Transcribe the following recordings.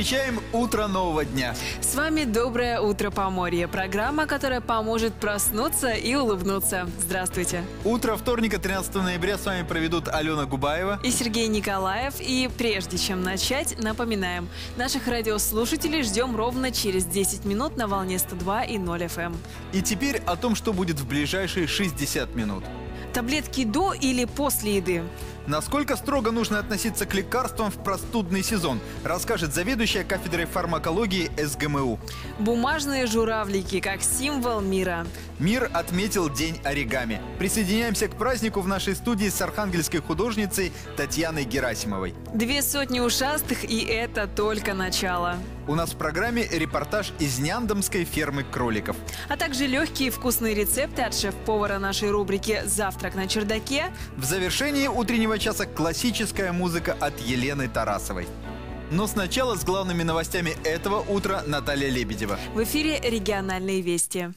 Встречаем утро нового дня. С вами «Доброе утро, по морю. программа, которая поможет проснуться и улыбнуться. Здравствуйте. Утро вторника, 13 ноября, с вами проведут Алена Губаева и Сергей Николаев. И прежде чем начать, напоминаем, наших радиослушателей ждем ровно через 10 минут на волне 102 и 0 FM. Эм. И теперь о том, что будет в ближайшие 60 минут. Таблетки до или после еды? Насколько строго нужно относиться к лекарствам в простудный сезон, расскажет заведующая кафедрой фармакологии СГМУ. Бумажные журавлики как символ мира. Мир отметил День оригами. Присоединяемся к празднику в нашей студии с архангельской художницей Татьяной Герасимовой. Две сотни ушастых и это только начало. У нас в программе репортаж из Няндомской фермы кроликов. А также легкие и вкусные рецепты от шеф-повара нашей рубрики «Завтрак на чердаке». В завершении утреннего позднего часа классическая музыка от Елены Тарасовой. Но сначала с главными новостями этого утра Наталья Лебедева. В эфире региональные вести.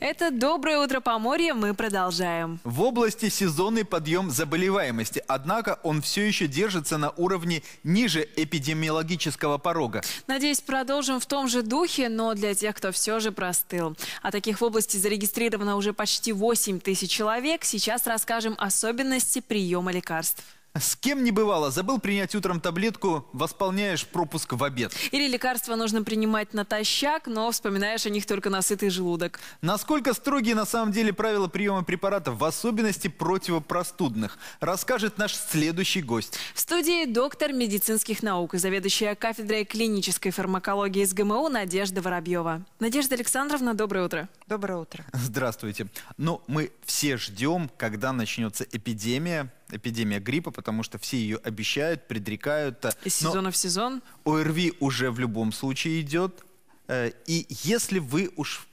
Это «Доброе утро, Поморье». Мы продолжаем. В области сезонный подъем заболеваемости. Однако он все еще держится на уровне ниже эпидемиологического порога. Надеюсь, продолжим в том же духе, но для тех, кто все же простыл. А таких в области зарегистрировано уже почти 8 тысяч человек. Сейчас расскажем особенности приема лекарств. С кем не бывало, забыл принять утром таблетку, восполняешь пропуск в обед. Или лекарства нужно принимать натощак, но вспоминаешь о них только на желудок. Насколько строгие на самом деле правила приема препаратов, в особенности противопростудных, расскажет наш следующий гость. В студии доктор медицинских наук и заведующая кафедрой клинической фармакологии из ГМУ Надежда Воробьева. Надежда Александровна, доброе утро. Доброе утро. Здравствуйте. Ну, мы все ждем, когда начнется эпидемия эпидемия гриппа, потому что все ее обещают, предрекают. Из Но в сезон? ОРВИ уже в любом случае идет. Э, и если вы уж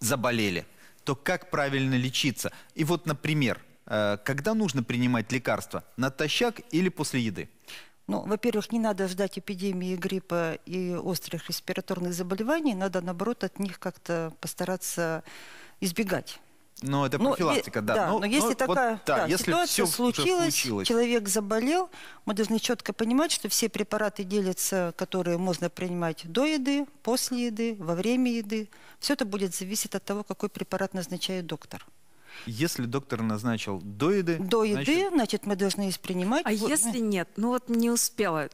заболели, то как правильно лечиться? И вот, например, э, когда нужно принимать лекарства? Натощак или после еды? Ну, во-первых, не надо ждать эпидемии гриппа и острых респираторных заболеваний, надо, наоборот, от них как-то постараться избегать. Но ну, это ну, профилактика, ну, да. да. Но, ну, но если но ну, такая вот, да, да, если ситуация все случилась, случилось. человек заболел, мы должны четко понимать, что все препараты делятся, которые можно принимать до еды, после еды, во время еды. Все это будет зависеть от того, какой препарат назначает доктор. Если доктор назначил до еды... До еды, значит, значит мы должны их принимать. А вот. Ну. если нет? Ну вот не успела,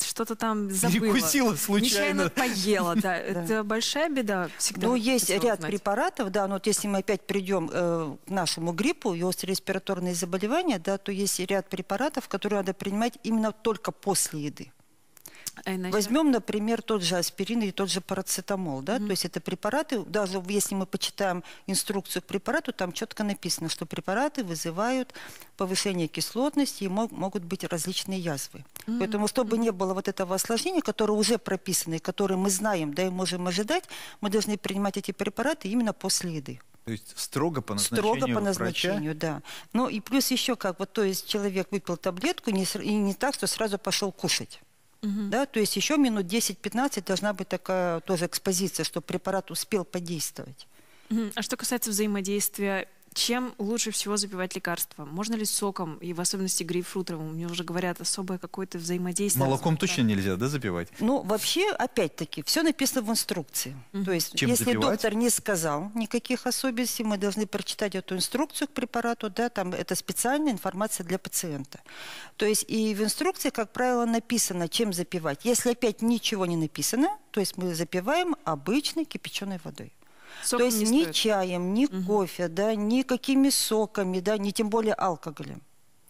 что-то там забыла. Перекусила случайно. Нечаянно поела, да. Это большая беда всегда. Ну, есть ряд препаратов, да, но вот если мы опять придем э, к нашему гриппу и респираторные заболевания, да, то есть ряд препаратов, которые надо принимать именно только после еды. Иначе... Э, Возьмем, например, тот же аспирин или тот же парацетамол, да, mm-hmm. то есть это препараты, даже если мы почитаем инструкцию к препарату, там четко написано, что препараты вызывают повышение кислотности и мог, могут быть различные язвы. Mm-hmm. Поэтому, чтобы mm-hmm. не было вот этого осложнения, которое уже прописано и которое мы знаем, да, и можем ожидать, мы должны принимать эти препараты именно после еды. То есть строго по назначению Строго по назначению, врача? да. Ну и плюс еще как, вот то есть человек выпил таблетку, не, и не так, что сразу пошел кушать. Угу. Да, то есть еще минут 10-15 должна быть такая тоже экспозиция, чтобы препарат успел подействовать. А что касается взаимодействия чем лучше всего запивать лекарства? Можно ли соком, и в особенности грейпфрутовым? Мне уже говорят, особое какое-то взаимодействие. Молоком точно нельзя, да, запивать? Ну, вообще, опять-таки, все написано в инструкции. Mm-hmm. То есть, Чем если запивать? доктор не сказал никаких особенностей, мы должны прочитать эту инструкцию к препарату, да, там это специальная информация для пациента. То есть, и в инструкции, как правило, написано, чем запивать. Если опять ничего не написано, то есть мы запиваем обычной кипяченой водой. Соком То есть не ни стоит. чаем, ни угу. кофе, да, ни какими соками, да, ни тем более алкоголем.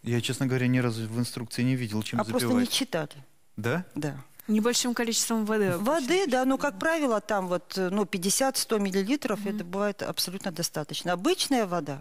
Я, честно говоря, ни разу в инструкции не видел, чем а запивать. А просто не читали. Да? Да. Небольшим количеством воды. Воды, да, но, как правило, там вот ну, 50-100 миллилитров, mm это бывает абсолютно достаточно. Обычная вода,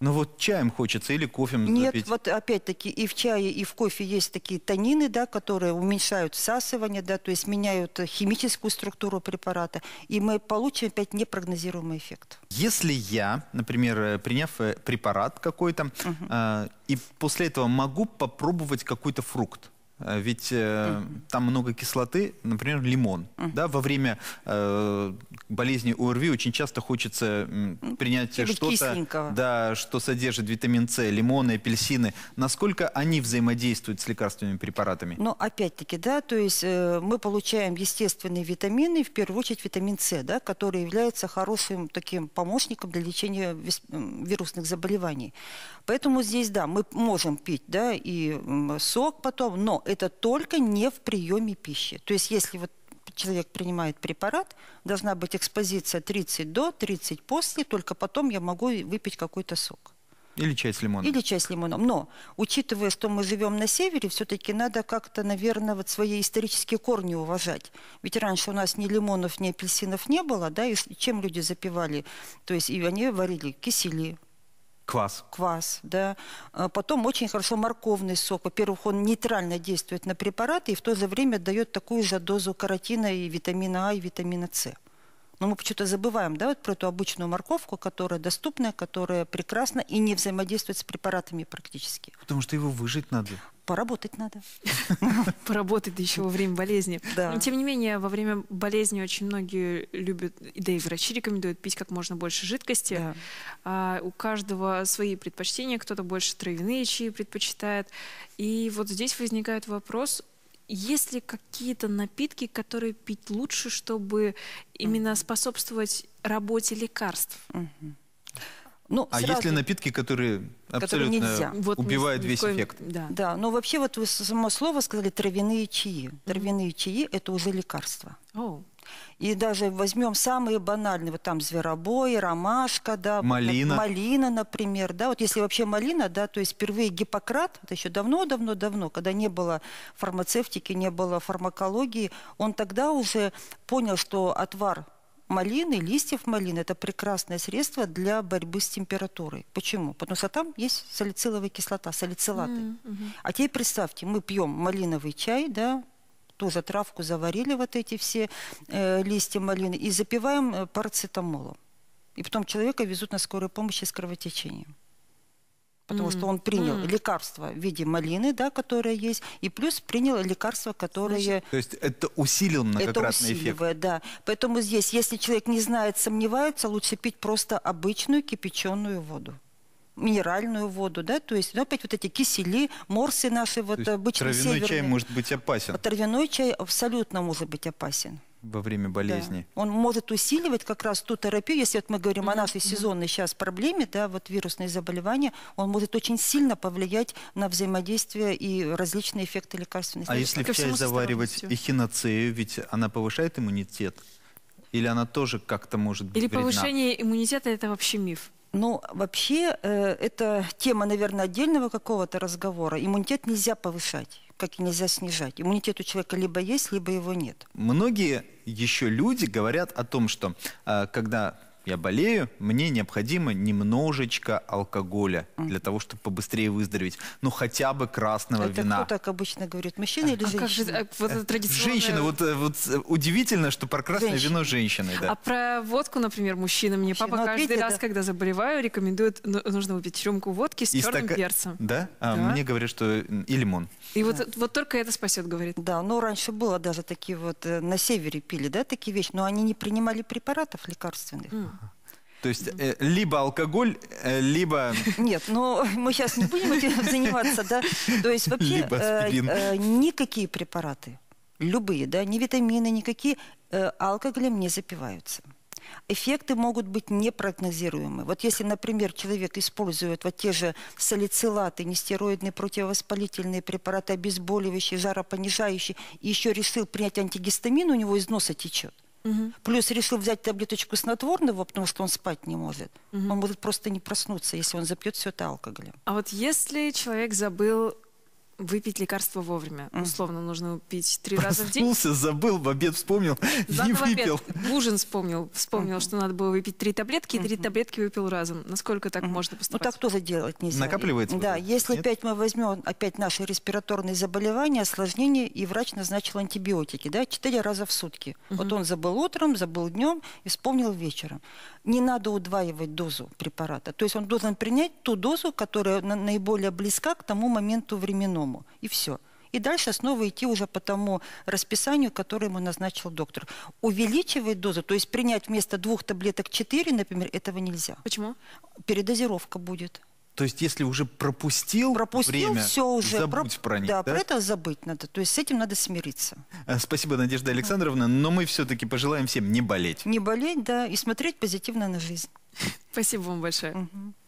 ну вот чаем хочется или кофе Нет, вот опять-таки и в чае, и в кофе есть такие танины, да, которые уменьшают всасывание, да, то есть меняют химическую структуру препарата, и мы получим опять непрогнозируемый эффект. Если я, например, э, приняв э, препарат какой-то, угу. э, и после этого могу попробовать какой-то фрукт, Э, ведь э, угу. там много кислоты, например, лимон. Угу. Да, во время э, болезни ОРВИ очень часто хочется м, ну, принять что-то, да, что содержит витамин С, лимоны, апельсины. Насколько они взаимодействуют с лекарственными препаратами? Ну опять-таки, да, то есть э, мы получаем естественные витамины, в первую очередь витамин С, да, который является хорошим таким помощником для лечения вис- вирусных заболеваний. Поэтому здесь, да, мы можем пить, да, и сок потом, но это только не в приеме пищи. То есть если вот человек принимает препарат, должна быть экспозиция 30 до, 30 после, только потом я могу выпить какой-то сок. Или чай с лимоном. Или чай с лимоном. Но, учитывая, что мы живем на севере, все-таки надо как-то, наверное, вот свои исторические корни уважать. Ведь раньше у нас ни лимонов, ни апельсинов не было, да, и чем люди запивали? То есть и они варили кисели, Квас. Квас, да. А потом очень хорошо морковный сок. Во-первых, он нейтрально действует на препараты и в то же время дает такую же дозу каротина и витамина А и витамина С. Но мы почему-то забываем да, вот про эту обычную морковку, которая доступная, которая прекрасна и не взаимодействует с препаратами практически. Потому что его выжить надо поработать надо. Поработать еще во время болезни. Да. Но, тем не менее, во время болезни очень многие любят, да и врачи рекомендуют пить как можно больше жидкости. Да. А, у каждого свои предпочтения, кто-то больше травяные чаи предпочитает. И вот здесь возникает вопрос, есть ли какие-то напитки, которые пить лучше, чтобы именно способствовать работе лекарств? Угу. Ну, а сразу... есть ли напитки, которые абсолютно которые нельзя. Вот убивают ни, весь коем... эффект? Да. да, но вообще вот вы само слово сказали травяные чаи. Травяные чаи – это уже лекарство. Oh. И даже возьмем самые банальные, вот там зверобой, ромашка, да, малина. малина, например, да, вот если вообще малина, да, то есть впервые Гиппократ, это еще давно-давно-давно, когда не было фармацевтики, не было фармакологии, он тогда уже понял, что отвар малины, листьев малины – это прекрасное средство для борьбы с температурой. Почему? Потому что там есть салициловая кислота, салицилаты. Mm -hmm. А теперь представьте, мы пьем малиновый чай, да, тоже травку заварили, вот эти все э, листья малины, и запиваем э, парацетамолом. И потом человека везут на скорую помощь с кровотечением потому mm-hmm. что он принял mm-hmm. лекарство в виде малины, да, которое есть, и плюс принял лекарство, которое... то есть это усилил многократный это усиливает, эффект. да. Поэтому здесь, если человек не знает, сомневается, лучше пить просто обычную кипяченую воду минеральную воду, да, то есть ну, опять вот эти кисели, морсы наши, вот обычные. Травяной северные. чай может быть опасен. Травяной чай абсолютно может быть опасен во время болезни. Да. Он может усиливать как раз ту терапию, если вот мы говорим mm-hmm. о нашей сезонной сейчас проблеме, да, вот вирусные заболевания, он может очень сильно повлиять на взаимодействие и различные эффекты лекарственных А если в чай заваривать эхиноцею, ведь она повышает иммунитет? Или она тоже как-то может быть Или вредна? повышение иммунитета – это вообще миф? Ну, вообще, э, это тема, наверное, отдельного какого-то разговора. Иммунитет нельзя повышать как и нельзя снижать. Иммунитет у человека либо есть, либо его нет. Многие еще люди говорят о том, что а, когда я болею, мне необходимо немножечко алкоголя для того, чтобы побыстрее выздороветь. Ну, хотя бы красного это вина. кто так обычно говорит? Мужчина а или женщина? А как же, а, вот традиционная... Женщина. Вот, э, вот э, удивительно, что про красное женщина. вино женщины. Да. А про водку, например, мужчина. Мне мужчина. папа ну, каждый раз, это... когда заболеваю, рекомендует, ну, нужно выпить рюмку водки с Из черным так... перцем. Да? А, да? Мне говорят, что и лимон. И да. вот, э, вот только это спасет, говорит. Да, Но ну, раньше было даже такие вот, на севере пили, да, такие вещи, но они не принимали препаратов лекарственных. Mm. То есть э, либо алкоголь, э, либо... Нет, но ну, мы сейчас не будем этим заниматься, да? То есть вообще э, э, никакие препараты, любые, да, ни витамины, никакие э, алкоголем не запиваются. Эффекты могут быть непрогнозируемы. Вот если, например, человек использует вот те же салицилаты, нестероидные противовоспалительные препараты, обезболивающие, жаропонижающие, и еще решил принять антигистамин, у него из носа течет. Угу. Плюс решил взять таблеточку снотворного, потому что он спать не может. Угу. Он может просто не проснуться, если он запьет все это алкоголем. А вот если человек забыл выпить лекарство вовремя. Mm. Условно нужно пить три раза в день. Проснулся, забыл, в обед вспомнил, Зад ну, не выпил. Обед, в ужин вспомнил, вспомнил, mm-hmm. что надо было выпить три таблетки, и три mm-hmm. таблетки выпил разом. Насколько так mm-hmm. можно ну, поступать? Ну так тоже делать нельзя. Накапливается? Да, вот, если Нет? опять мы возьмем опять наши респираторные заболевания, осложнения, и врач назначил антибиотики, да, четыре раза в сутки. Mm-hmm. Вот он забыл утром, забыл днем и вспомнил вечером. Не надо удваивать дозу препарата. То есть он должен принять ту дозу, которая наиболее близка к тому моменту времени больному, и все. И дальше снова идти уже по тому расписанию, которое ему назначил доктор. Увеличивать дозу, то есть принять вместо двух таблеток четыре, например, этого нельзя. Почему? Передозировка будет. То есть, если уже пропустил, пропустил время, все уже, забудь про, про них. Да, да, про это забыть надо. То есть, с этим надо смириться. А, спасибо, Надежда Александровна. Но мы все-таки пожелаем всем не болеть. Не болеть, да, и смотреть позитивно на жизнь. Спасибо вам большое. Угу.